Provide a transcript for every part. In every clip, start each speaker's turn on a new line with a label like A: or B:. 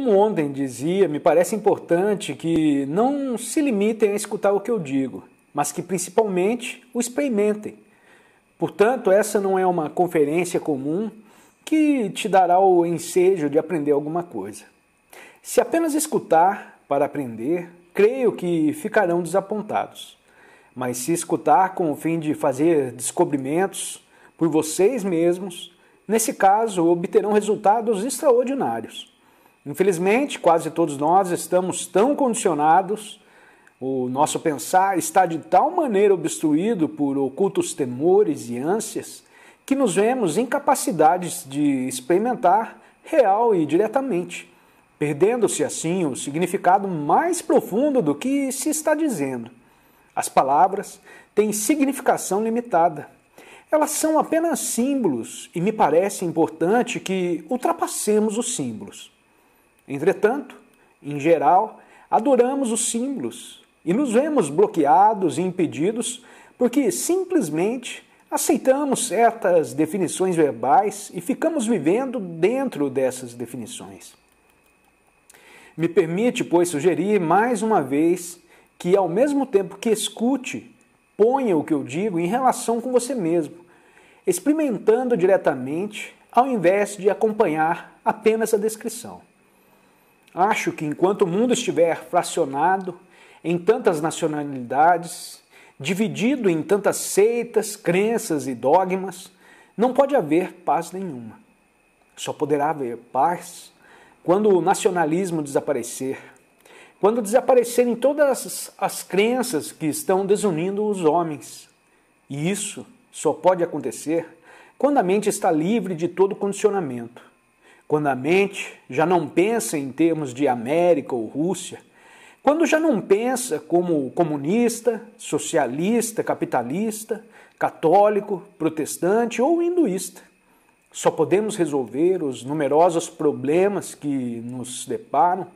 A: Como ontem dizia, me parece importante que não se limitem a escutar o que eu digo, mas que principalmente o experimentem. Portanto, essa não é uma conferência comum que te dará o ensejo de aprender alguma coisa. Se apenas escutar para aprender, creio que ficarão desapontados. Mas se escutar com o fim de fazer descobrimentos por vocês mesmos, nesse caso obterão resultados extraordinários. Infelizmente, quase todos nós estamos tão condicionados, o nosso pensar está de tal maneira obstruído por ocultos temores e ânsias que nos vemos incapacidades de experimentar real e diretamente, perdendo-se assim o significado mais profundo do que se está dizendo. As palavras têm significação limitada. Elas são apenas símbolos e me parece importante que ultrapassemos os símbolos. Entretanto, em geral, adoramos os símbolos e nos vemos bloqueados e impedidos porque simplesmente aceitamos certas definições verbais e ficamos vivendo dentro dessas definições. Me permite, pois, sugerir mais uma vez que, ao mesmo tempo que escute, ponha o que eu digo em relação com você mesmo, experimentando diretamente, ao invés de acompanhar apenas a descrição. Acho que enquanto o mundo estiver fracionado em tantas nacionalidades, dividido em tantas seitas, crenças e dogmas, não pode haver paz nenhuma. Só poderá haver paz quando o nacionalismo desaparecer, quando desaparecerem todas as crenças que estão desunindo os homens. E isso só pode acontecer quando a mente está livre de todo condicionamento quando a mente já não pensa em termos de América ou Rússia, quando já não pensa como comunista, socialista, capitalista, católico, protestante ou hinduísta. Só podemos resolver os numerosos problemas que nos deparam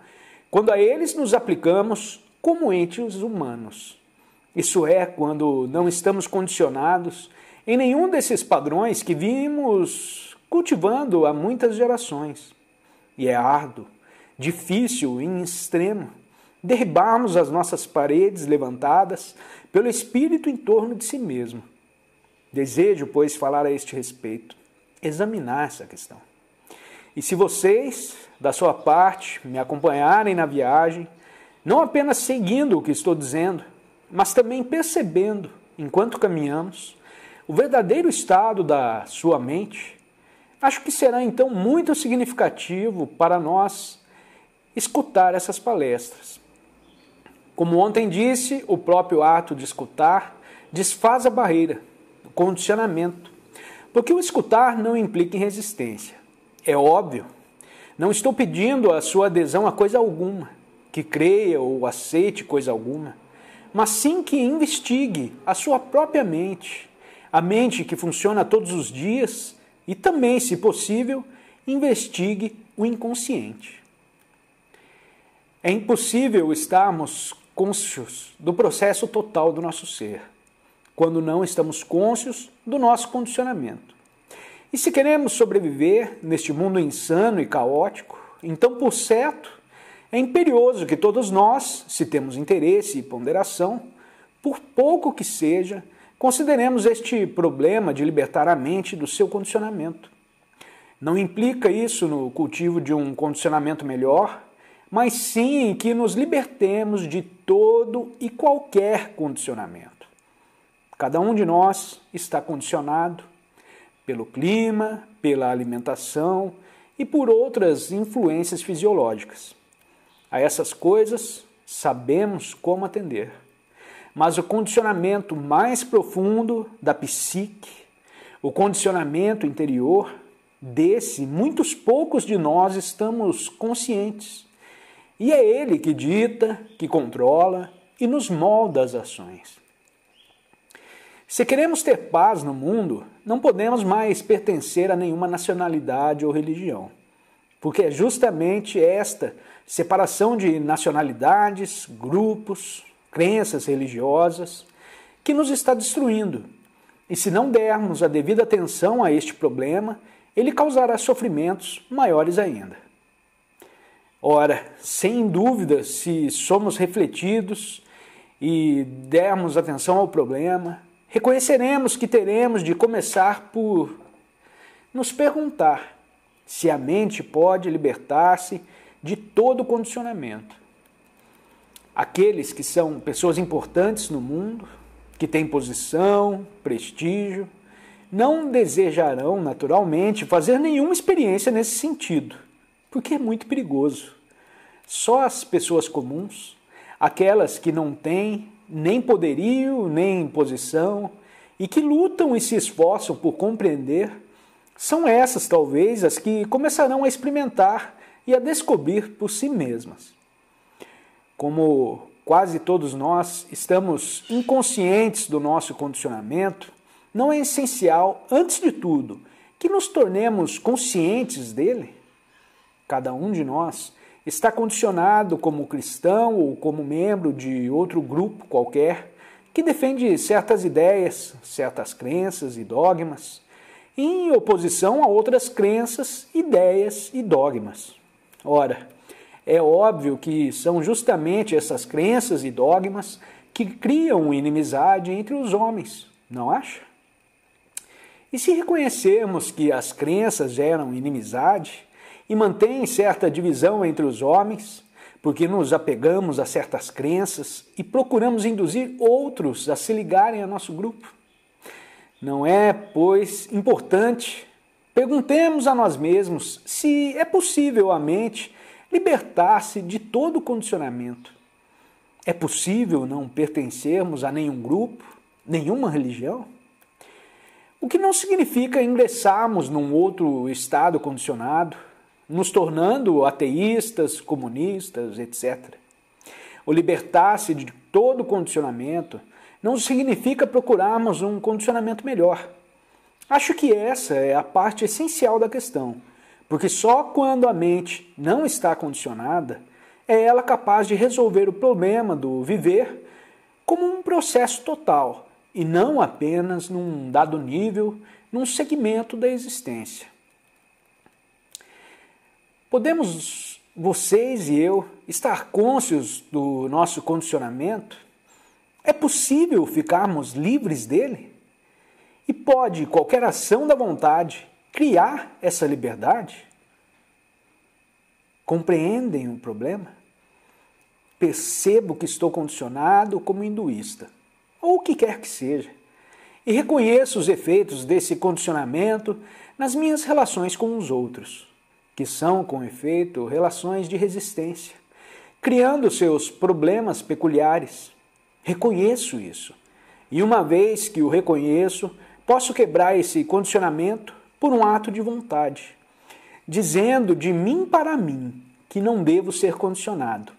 A: quando a eles nos aplicamos como entes humanos. Isso é, quando não estamos condicionados em nenhum desses padrões que vimos cultivando há muitas gerações. E é árduo, difícil e em extremo derribarmos as nossas paredes levantadas pelo espírito em torno de si mesmo. Desejo, pois, falar a este respeito, examinar essa questão. E se vocês, da sua parte, me acompanharem na viagem, não apenas seguindo o que estou dizendo, mas também percebendo, enquanto caminhamos, o verdadeiro estado da sua mente, Acho que será então muito significativo para nós escutar essas palestras. Como ontem disse, o próprio ato de escutar desfaz a barreira, o condicionamento, porque o escutar não implica em resistência. É óbvio, não estou pedindo a sua adesão a coisa alguma, que creia ou aceite coisa alguma, mas sim que investigue a sua própria mente, a mente que funciona todos os dias e também, se possível, investigue o inconsciente. É impossível estarmos conscientes do processo total do nosso ser, quando não estamos conscientes do nosso condicionamento. E se queremos sobreviver neste mundo insano e caótico, então, por certo, é imperioso que todos nós, se temos interesse e ponderação, por pouco que seja, Consideremos este problema de libertar a mente do seu condicionamento. Não implica isso no cultivo de um condicionamento melhor, mas sim em que nos libertemos de todo e qualquer condicionamento. Cada um de nós está condicionado pelo clima, pela alimentação e por outras influências fisiológicas. A essas coisas sabemos como atender mas o condicionamento mais profundo da psique, o condicionamento interior, desse muitos poucos de nós estamos conscientes. E é ele que dita, que controla e nos molda as ações. Se queremos ter paz no mundo, não podemos mais pertencer a nenhuma nacionalidade ou religião. Porque é justamente esta separação de nacionalidades, grupos, crenças religiosas, que nos está destruindo. E se não dermos a devida atenção a este problema, ele causará sofrimentos maiores ainda. Ora, sem dúvida, se somos refletidos e dermos atenção ao problema, reconheceremos que teremos de começar por nos perguntar se a mente pode libertar-se de todo condicionamento aqueles que são pessoas importantes no mundo, que têm posição, prestígio, não desejarão, naturalmente, fazer nenhuma experiência nesse sentido, porque é muito perigoso. Só as pessoas comuns, aquelas que não têm nem poderio, nem posição, e que lutam e se esforçam por compreender, são essas, talvez, as que começarão a experimentar e a descobrir por si mesmas como quase todos nós estamos inconscientes do nosso condicionamento, não é essencial, antes de tudo, que nos tornemos conscientes dele? Cada um de nós está condicionado como cristão ou como membro de outro grupo qualquer que defende certas ideias, certas crenças e dogmas, em oposição a outras crenças, ideias e dogmas. Ora, é óbvio que são justamente essas crenças e dogmas que criam inimizade entre os homens, não acha? E se reconhecermos que as crenças geram inimizade e mantêm certa divisão entre os homens, porque nos apegamos a certas crenças e procuramos induzir outros a se ligarem a nosso grupo. Não é, pois, importante perguntemos a nós mesmos se é possível a mente libertar-se de todo condicionamento. É possível não pertencermos a nenhum grupo, nenhuma religião? O que não significa ingressarmos num outro estado condicionado, nos tornando ateístas, comunistas, etc. O libertar-se de todo condicionamento não significa procurarmos um condicionamento melhor. Acho que essa é a parte essencial da questão porque só quando a mente não está condicionada é ela capaz de resolver o problema do viver como um processo total e não apenas num dado nível, num segmento da existência. Podemos vocês e eu estar cônscios do nosso condicionamento? É possível ficarmos livres dele? E pode qualquer ação da vontade criar essa liberdade? Compreendem o problema? Percebo que estou condicionado como hinduísta, ou o que quer que seja, e reconheço os efeitos desse condicionamento nas minhas relações com os outros, que são, com efeito, relações de resistência, criando seus problemas peculiares. Reconheço isso, e uma vez que o reconheço, posso quebrar esse condicionamento por um ato de vontade, dizendo de mim para mim que não devo ser condicionado,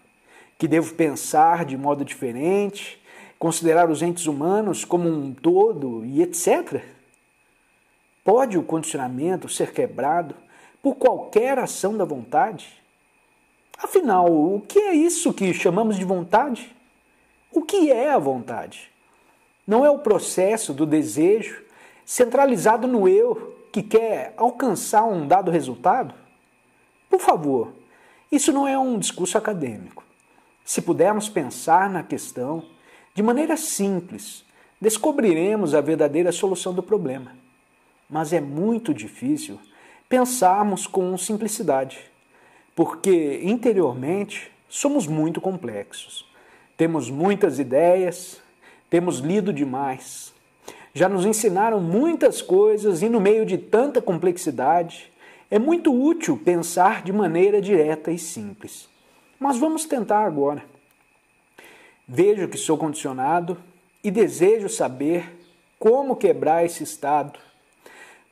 A: que devo pensar de modo diferente, considerar os entes humanos como um todo e etc. Pode o condicionamento ser quebrado por qualquer ação da vontade? Afinal, o que é isso que chamamos de vontade? O que é a vontade? Não é o processo do desejo centralizado no eu, que quer alcançar um dado resultado? Por favor, isso não é um discurso acadêmico. Se pudermos pensar na questão de maneira simples, descobriremos a verdadeira solução do problema. Mas é muito difícil pensarmos com simplicidade, porque interiormente somos muito complexos. Temos muitas ideias, temos lido demais, já nos ensinaram muitas coisas e, no meio de tanta complexidade, é muito útil pensar de maneira direta e simples. Mas vamos tentar agora. Vejo que sou condicionado e desejo saber como quebrar esse estado,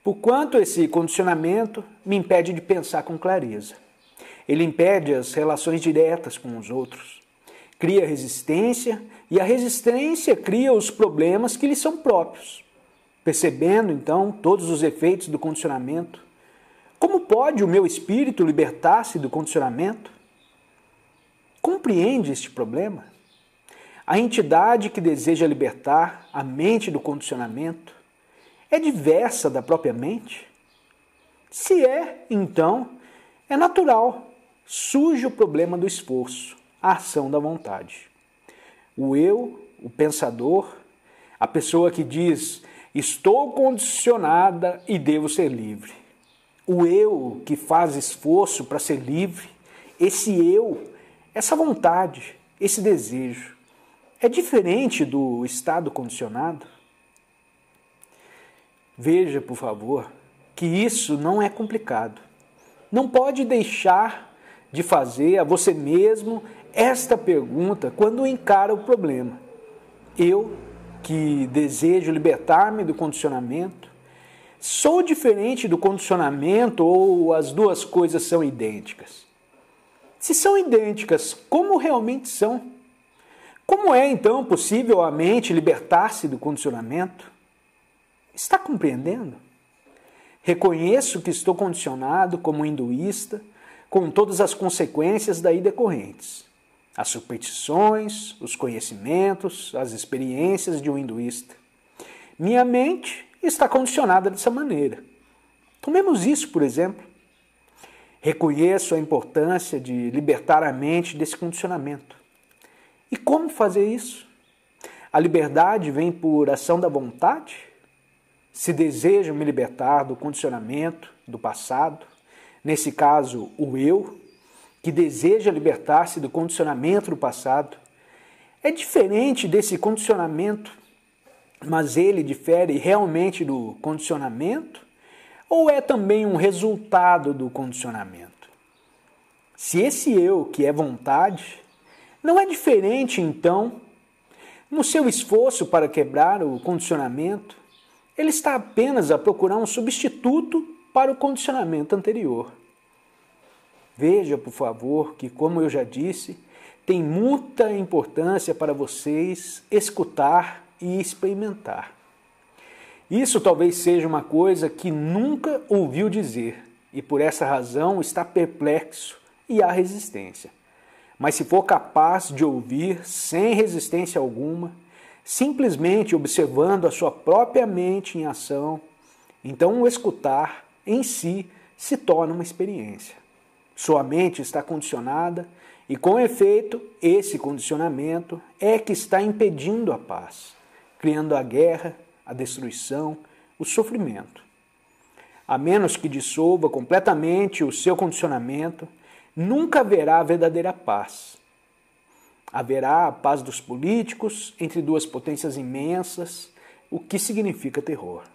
A: por quanto esse condicionamento me impede de pensar com clareza. Ele impede as relações diretas com os outros, cria resistência e a resistência cria os problemas que lhe são próprios. Percebendo então todos os efeitos do condicionamento, como pode o meu espírito libertar-se do condicionamento? Compreende este problema? A entidade que deseja libertar a mente do condicionamento é diversa da própria mente? Se é, então, é natural. Surge o problema do esforço, a ação da vontade o eu, o pensador, a pessoa que diz estou condicionada e devo ser livre. O eu que faz esforço para ser livre, esse eu, essa vontade, esse desejo, é diferente do estado condicionado? Veja, por favor, que isso não é complicado. Não pode deixar de fazer a você mesmo esta pergunta quando encara o problema. Eu, que desejo libertar-me do condicionamento, sou diferente do condicionamento ou as duas coisas são idênticas? Se são idênticas, como realmente são? Como é então possível a mente libertar-se do condicionamento? Está compreendendo? Reconheço que estou condicionado como hinduísta com todas as consequências daí decorrentes. As superstições, os conhecimentos, as experiências de um hinduísta. Minha mente está condicionada dessa maneira. Tomemos isso, por exemplo. Reconheço a importância de libertar a mente desse condicionamento. E como fazer isso? A liberdade vem por ação da vontade? Se desejo me libertar do condicionamento do passado, nesse caso o eu, que deseja libertar-se do condicionamento do passado, é diferente desse condicionamento, mas ele difere realmente do condicionamento? Ou é também um resultado do condicionamento? Se esse eu, que é vontade, não é diferente então, no seu esforço para quebrar o condicionamento, ele está apenas a procurar um substituto para o condicionamento anterior. Veja, por favor, que, como eu já disse, tem muita importância para vocês escutar e experimentar. Isso talvez seja uma coisa que nunca ouviu dizer e por essa razão está perplexo e há resistência. Mas se for capaz de ouvir sem resistência alguma, simplesmente observando a sua própria mente em ação, então o escutar em si se torna uma experiência. Sua mente está condicionada e, com efeito, esse condicionamento é que está impedindo a paz, criando a guerra, a destruição, o sofrimento. A menos que dissolva completamente o seu condicionamento, nunca haverá verdadeira paz. Haverá a paz dos políticos entre duas potências imensas, o que significa terror.